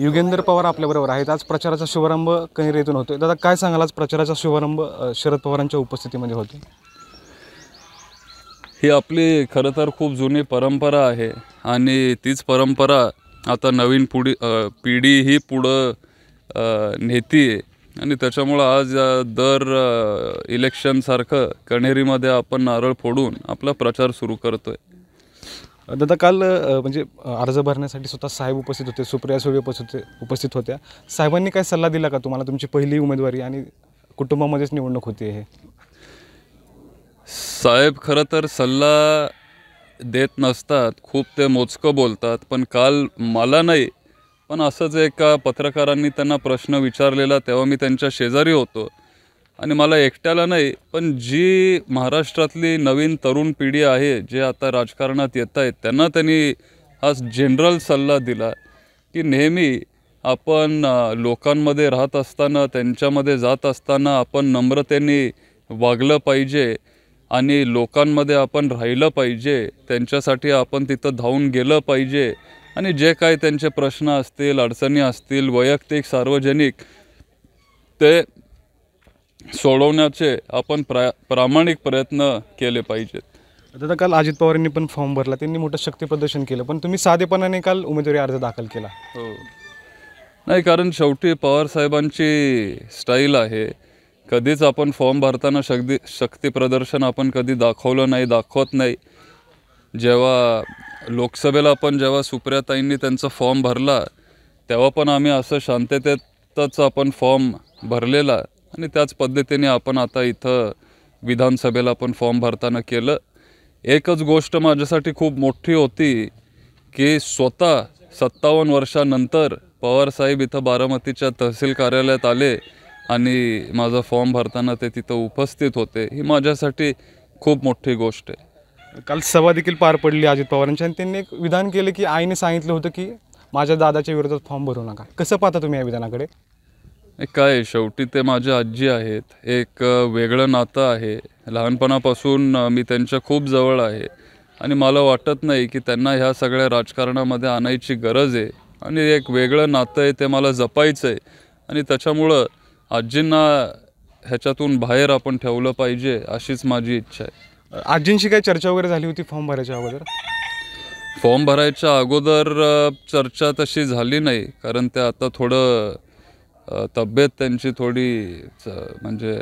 युगेंद्र पवार आपल्याबरोबर आहेत आज प्रचाराचा शुभारंभ कणेर येथून होतो दादा काय सांगाल आज प्रचाराचा शुभारंभ शरद पवारांच्या उपस्थितीमध्ये होतो ही आपली खरं तर खूप जुनी परंपरा आहे आणि तीच परंपरा आता नवीन पुढी पिढी ही पुढं नेते आणि त्याच्यामुळं आज दर इलेक्शनसारखं कणेरीमध्ये आपण नारळ फोडून आपला प्रचार सुरू करतो आहे दादा काल म्हणजे अर्ज भरण्यासाठी स्वतः साहेब उपस्थित होते सुप्रिया सुळे उपस्थित उपस्थित होत्या साहेबांनी काय सल्ला दिला का तुम्हाला तुमची पहिली उमेदवारी आणि कुटुंबामध्येच निवडणूक होती हे साहेब खरं तर सल्ला देत नसतात खूप ते मोजकं बोलतात पण काल मला नाही पण असंच एका पत्रकारांनी त्यांना प्रश्न विचारलेला तेव्हा मी त्यांच्या शेजारी होतो आणि मला एकट्याला नाही पण जी महाराष्ट्रातली नवीन तरुण पिढी आहे जे आता राजकारणात येत आहेत त्यांना त्यांनी हा जनरल सल्ला दिला की नेहमी आपण लोकांमध्ये राहत असताना त्यांच्यामध्ये जात असताना आपण नम्रतेने वागलं पाहिजे आणि लोकांमध्ये आपण राहिलं पाहिजे त्यांच्यासाठी आपण तिथं धावून गेलं पाहिजे आणि जे काय त्यांचे प्रश्न असतील अडचणी असतील वैयक्तिक सार्वजनिक ते सोडवण्याचे आपण प्रा प्रामाणिक प्रयत्न केले पाहिजेत आता काल अजित पवारांनी पण फॉर्म भरला त्यांनी मोठं शक्ती प्रदर्शन केलं पण तुम्ही साधेपणाने काल उमेदवारी अर्ज दाखल केला हो नाही कारण शेवटी पवारसाहेबांची स्टाईल आहे कधीच आपण फॉर्म भरताना शक्ती शक्ती प्रदर्शन आपण कधी दाखवलं नाही दाखवत नाही जेव्हा लोकसभेला आपण जेव्हा सुप्रियाताईंनी त्यांचा फॉर्म भरला तेव्हा पण आम्ही असं शांततेतच आपण फॉर्म भरलेला आणि त्याच पद्धतीने आपण आता इथं विधानसभेला पण फॉर्म भरताना केलं एकच गोष्ट माझ्यासाठी खूप मोठी होती की स्वतः सत्तावन्न वर्षानंतर पवारसाहेब इथं बारामतीच्या तहसील कार्यालयात आले आणि माझा फॉर्म भरताना ते तिथं उपस्थित होते ही माझ्यासाठी खूप मोठी गोष्ट आहे काल सभा देखील पार पडली अजित पवारांची आणि त्यांनी एक विधान केलं की आईने सांगितलं होतं की माझ्या दादाच्या विरोधात फॉर्म भरू नका कसं पाहता तुम्ही या विधानाकडे काय शेवटी ते माझ्या आजी आहेत एक वेगळं नातं आहे लहानपणापासून मी त्यांच्या खूप जवळ आहे आणि मला वाटत नाही की त्यांना ह्या सगळ्या राजकारणामध्ये आणायची गरज आहे आणि एक वेगळं नातं आहे ते मला जपायचं आहे आणि त्याच्यामुळं आजींना ह्याच्यातून बाहेर आपण ठेवलं पाहिजे अशीच माझी इच्छा आहे आजींशी काही चर्चा वगैरे झाली होती फॉर्म भरायच्या अगोदर फॉर्म भरायच्या अगोदर चर्चा तशी झाली नाही कारण ते आता थोडं तब्येत त्यांची थोडी म्हणजे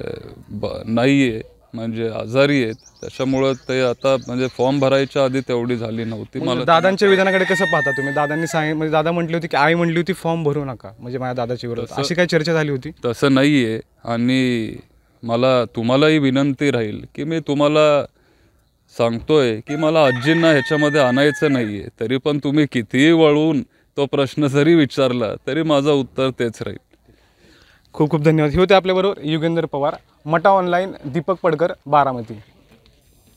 ब नाही आहे म्हणजे आजारी आहेत त्याच्यामुळं ते आता म्हणजे फॉर्म भरायच्या आधी तेवढी झाली नव्हती मला दादांच्या विधानाकडे कसं पाहता तुम्ही दादांनी सांगितलं म्हणजे दादा म्हटली होती की आई म्हटली होती फॉर्म भरू नका म्हणजे माझ्या दादाची विरोध अशी काही चर्चा झाली होती तसं नाही आहे आणि मला तुम्हालाही विनंती राहील की मी तुम्हाला सांगतोय की मला आजींना ह्याच्यामध्ये आणायचं नाही आहे तरी पण तुम्ही कितीही वळून तो प्रश्न जरी विचारला तरी माझं उत्तर तेच राहील खूप खूप धन्यवाद हे होते आपल्याबरोबर युगेंद्र पवार मटा ऑनलाईन दीपक पडकर बारामती